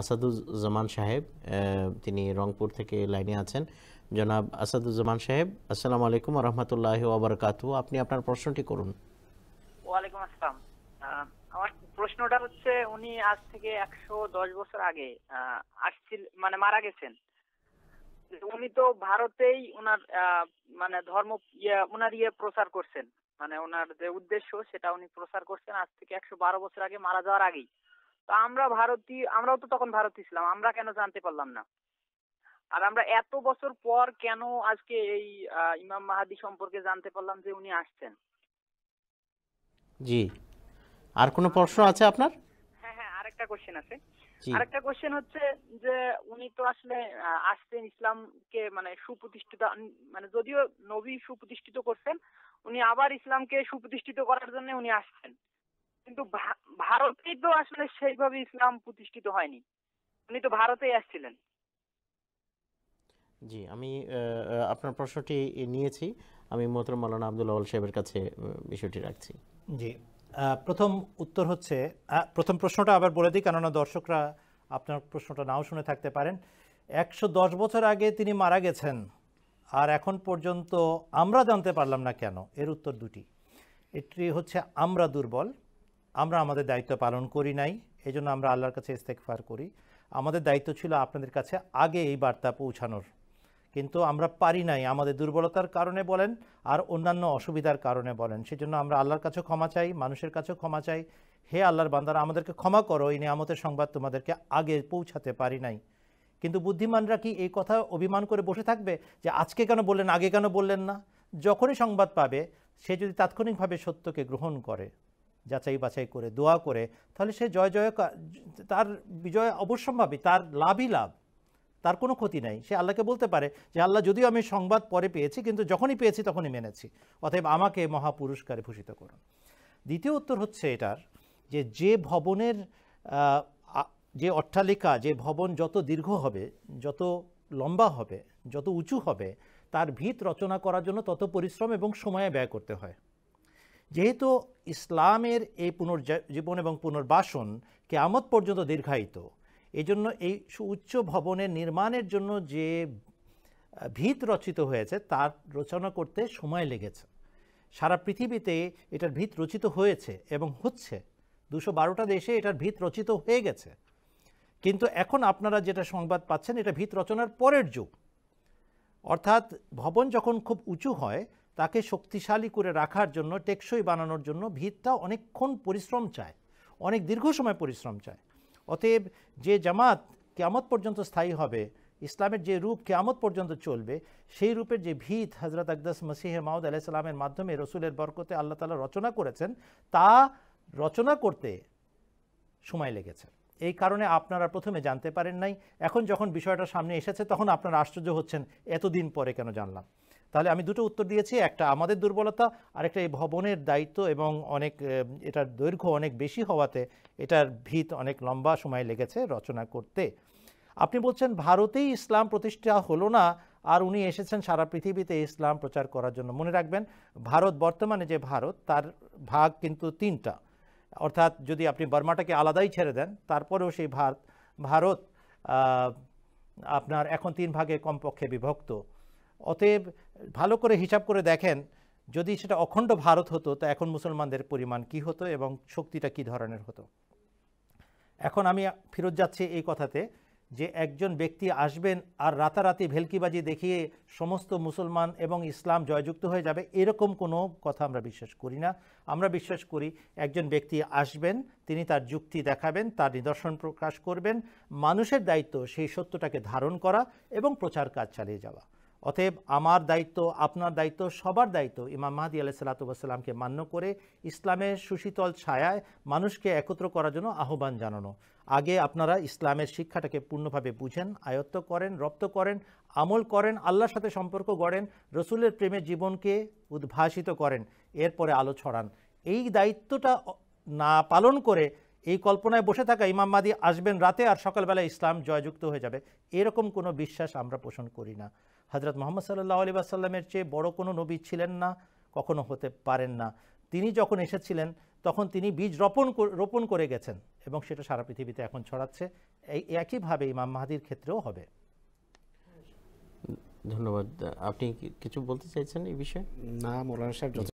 আসাদুজ্জামান সাহেব তিনি রংপুর থেকে লাইনে আছেন জনাব আসাদুজ্জামান সাহেব আসসালামু আলাইকুম রহমতুল্লাহ ওবরকাতু আপনি আপনার প্রশ্নটি করুন ওয়ালাইকুম আসসালাম আমার প্রশ্নটা হচ্ছে উনি আজ থেকে একশো দশ বছর আগে আসছিল মানে মারা গেছেন উনি তো ভারতেই ওনার মানে ধর্ম ওনার ইয়ে, ইয়ে প্রচার করছেন মানে ওনার যে উদ্দেশ্য সেটা উনি প্রচার করছেন আজ থেকে একশো বারো বছর আগে মারা যাওয়ার আগেই তো আমরা ভারতীয় আমরাও তো তখন ভারতীয় ছিলাম আমরা কেন জানতে পারলাম না আর আমরা এত বছর পর কেন আজকে এই ইমাম মাহাদি সম্পর্কে জানতে পারলাম যে উনি আসছেন জি আর কোনো প্রশ্ন আছে আপনার হ্যাঁ হ্যাঁ আরেকটা কোশ্চেন আছে আরেকটা কোশ্চেন হচ্ছে যে উনি তো আসলে আসছেন ইসলামকে মানে সুপ্রতিষ্ঠিত মানে যদিও নবী সুপ্রতিষ্ঠিত করছেন উনি আবার ইসলামকে সুপ্রতিষ্ঠিত করার জন্য উনি আসছেন কিন্তু ভারতে তো আসলে সেইভাবে ইসলাম প্রতিষ্ঠিত হয়নি উনি তো ভারতেই আসছিলেন জি আমি আপনার প্রশ্নটি নিয়েছি আমি মোহতর মৌলানা আব্দুল আওয়াল সাহেবের কাছে বিষয়টি রাখছি জি প্রথম উত্তর হচ্ছে প্রথম প্রশ্নটা আবার বলে দিই কেননা দর্শকরা আপনার প্রশ্নটা নাও শুনে থাকতে পারেন একশো দশ বছর আগে তিনি মারা গেছেন আর এখন পর্যন্ত আমরা জানতে পারলাম না কেন এর উত্তর দুটি এটি হচ্ছে আমরা দুর্বল আমরা আমাদের দায়িত্ব পালন করি নাই এজন্য আমরা আল্লাহর কাছে ইস্তেকফার করি আমাদের দায়িত্ব ছিল আপনাদের কাছে আগে এই বার্তা পৌঁছানোর কিন্তু আমরা পারি নাই আমাদের দুর্বলতার কারণে বলেন আর অন্যান্য অসুবিধার কারণে বলেন সেজন্য আমরা আল্লাহর কাছে ক্ষমা চাই মানুষের কাছে ক্ষমা চাই হে আল্লাহর বান্দারা আমাদেরকে ক্ষমা করো এই নিয়ামতের সংবাদ তোমাদেরকে আগে পৌঁছাতে পারি নাই কিন্তু বুদ্ধিমানরা কি এই কথা অভিমান করে বসে থাকবে যে আজকে কেন বললেন আগে কেন বললেন না যখনই সংবাদ পাবে সে যদি তাৎক্ষণিকভাবে সত্যকে গ্রহণ করে যাচাই বাছাই করে দোয়া করে তাহলে সে জয় জয় তার বিজয় অবশ্যম্ভাবী তার লাভই লাভ তার কোনো ক্ষতি নাই সে আল্লাহকে বলতে পারে যে আল্লাহ যদিও আমি সংবাদ পরে পেয়েছি কিন্তু যখনই পেয়েছি তখনই মেনেছি অতএব আমাকে মহাপুরস্কারে ভূষিত করুন দ্বিতীয় উত্তর হচ্ছে এটার যে যে ভবনের যে অট্টালিকা যে ভবন যত দীর্ঘ হবে যত লম্বা হবে যত উঁচু হবে তার ভিত রচনা করার জন্য তত পরিশ্রম এবং সময়ে ব্যয় করতে হয় যেহেতু ইসলামের এই পুনর্জীবন এবং পুনর্বাসন কেয়ামত পর্যন্ত দীর্ঘায়িত এই জন্য এই উচ্চ ভবনের নির্মাণের জন্য যে ভিত রচিত হয়েছে তার রচনা করতে সময় লেগেছে সারা পৃথিবীতে এটার ভিত রচিত হয়েছে এবং হচ্ছে দুশো বারোটা দেশে এটার ভিত রচিত হয়ে গেছে কিন্তু এখন আপনারা যেটা সংবাদ পাচ্ছেন এটা ভিত রচনার পরের যুগ অর্থাৎ ভবন যখন খুব উঁচু হয় তাকে শক্তিশালী করে রাখার জন্য টেকসই বানানোর জন্য ভিতটা অনেকক্ষণ পরিশ্রম চায় অনেক দীর্ঘ সময় পরিশ্রম চায় অতএব যে জামাত কেয়ামত পর্যন্ত স্থায়ী হবে ইসলামের যে রূপ কেয়ামত পর্যন্ত চলবে সেই রূপের যে ভিত হজরত আকদাস মসিহে মাউদ আলাইসালামের মাধ্যমে রসুলের বরকতে আল্লাহ তালা রচনা করেছেন তা রচনা করতে সময় লেগেছে এই কারণে আপনারা প্রথমে জানতে পারেন নাই এখন যখন বিষয়টা সামনে এসেছে তখন আপনারা আশ্চর্য হচ্ছেন এতদিন পরে কেন জানলাম তাহলে আমি দুটো উত্তর দিয়েছি একটা আমাদের দুর্বলতা আর একটা এই ভবনের দায়িত্ব এবং অনেক এটার দৈর্ঘ্য অনেক বেশি হওয়াতে এটার ভিত অনেক লম্বা সময় লেগেছে রচনা করতে আপনি বলছেন ভারতেই ইসলাম প্রতিষ্ঠা হলো না আর উনি এসেছেন সারা পৃথিবীতে ইসলাম প্রচার করার জন্য মনে রাখবেন ভারত বর্তমানে যে ভারত তার ভাগ কিন্তু তিনটা অর্থাৎ যদি আপনি বর্মাটাকে আলাদাই ছেড়ে দেন তারপরেও সেই ভারত ভারত আপনার এখন তিন ভাগে কমপক্ষে বিভক্ত অতএব ভালো করে হিসাব করে দেখেন যদি সেটা অখণ্ড ভারত হতো তা এখন মুসলমানদের পরিমাণ কি হতো এবং শক্তিটা কি ধরনের হতো এখন আমি ফিরত যাচ্ছি এই কথাতে যে একজন ব্যক্তি আসবেন আর রাতারাতি ভেলকিবাজি দেখিয়ে সমস্ত মুসলমান এবং ইসলাম জয়যুক্ত হয়ে যাবে এরকম কোনো কথা আমরা বিশ্বাস করি না আমরা বিশ্বাস করি একজন ব্যক্তি আসবেন তিনি তার যুক্তি দেখাবেন তার নিদর্শন প্রকাশ করবেন মানুষের দায়িত্ব সেই সত্যটাকে ধারণ করা এবং প্রচার কাজ চালিয়ে যাওয়া অতএব আমার দায়িত্ব আপনার দায়িত্ব সবার দায়িত্ব ইমাম মাহাদি আলাহ সাল্লাতুবাসাল্লামকে মান্য করে ইসলামের সুশীতল ছায়ায় মানুষকে একত্র করার জন্য আহ্বান জানানো আগে আপনারা ইসলামের শিক্ষাটাকে পূর্ণভাবে বুঝেন আয়ত্ত করেন রপ্ত করেন আমল করেন আল্লাহর সাথে সম্পর্ক গড়েন রসুলের প্রেমের জীবনকে উদ্ভাসিত করেন এরপরে আলো ছড়ান এই দায়িত্বটা না পালন করে এই কল্পনায় বসে থাকা ইমাম মাদি আসবেন রাতে আর সকালবেলা ইসলাম জয়যুক্ত হয়ে যাবে এরকম কোনো বিশ্বাস আমরা পোষণ করি না হজরত মোহাম্মদ সাল্লাহ আলী আসাল্লামের চেয়ে বড় কোনো নবী ছিলেন না কখনো হতে পারেন না তিনি যখন এসেছিলেন তখন তিনি বীজ রোপণ রোপণ করে গেছেন এবং সেটা সারা পৃথিবীতে এখন ছড়াচ্ছে এই একইভাবে ইমাম মাহাদির ক্ষেত্রেও হবে ধন্যবাদ আপনি কিছু বলতে চাইছেন এই বিষয়ে না মৌলানা সাহেব